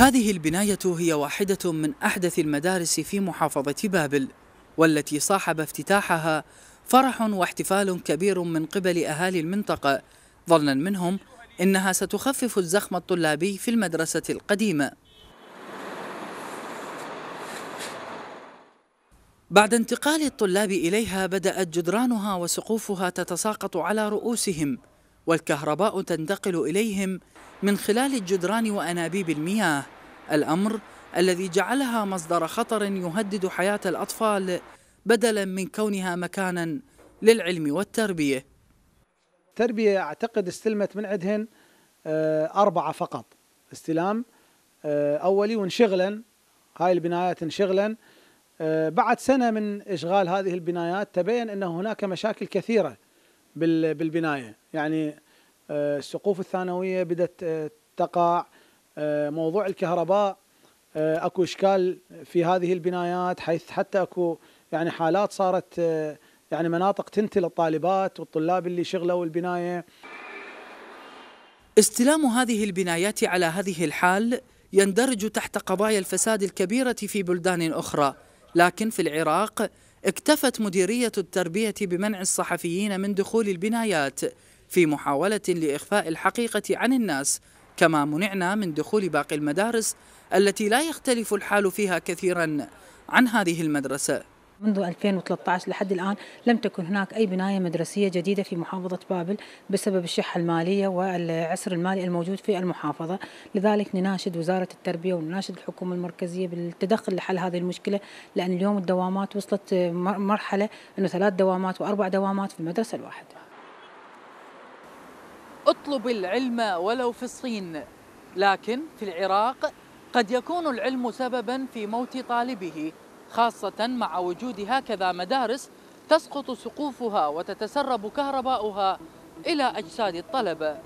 هذه البناية هي واحدة من أحدث المدارس في محافظة بابل والتي صاحب افتتاحها فرح واحتفال كبير من قبل أهالي المنطقة ظنا منهم إنها ستخفف الزخم الطلابي في المدرسة القديمة بعد انتقال الطلاب إليها بدأت جدرانها وسقوفها تتساقط على رؤوسهم والكهرباء تنتقل إليهم من خلال الجدران وأنابيب المياه الأمر الذي جعلها مصدر خطر يهدد حياة الأطفال بدلا من كونها مكانا للعلم والتربية التربية أعتقد استلمت من عندهن آه، أربعة فقط استلام آه، أولي وانشغلا هاي البنايات انشغلا آه، بعد سنة من إشغال هذه البنايات تبين أن هناك مشاكل كثيرة بالبنايه يعني آه، السقوف الثانويه بدات آه، تقع آه، موضوع الكهرباء اكو اشكال في هذه البنايات حيث حتى اكو يعني حالات صارت يعني مناطق تنتل الطالبات والطلاب اللي شغلوا البنايه استلام هذه البنايات على هذه الحال يندرج تحت قضايا الفساد الكبيره في بلدان اخرى لكن في العراق اكتفت مديرية التربية بمنع الصحفيين من دخول البنايات في محاولة لإخفاء الحقيقة عن الناس كما منعنا من دخول باقي المدارس التي لا يختلف الحال فيها كثيرا عن هذه المدرسة منذ 2013 لحد الآن لم تكن هناك أي بناية مدرسية جديدة في محافظة بابل بسبب الشحة المالية والعسر المالي الموجود في المحافظة لذلك نناشد وزارة التربية ونناشد الحكومة المركزية بالتدخل لحل هذه المشكلة لأن اليوم الدوامات وصلت مرحلة أنه ثلاث دوامات وأربع دوامات في المدرسة الواحدة اطلب العلم ولو في الصين لكن في العراق قد يكون العلم سببا في موت طالبه خاصة مع وجود هكذا مدارس تسقط سقوفها وتتسرب كهرباؤها إلى أجساد الطلبة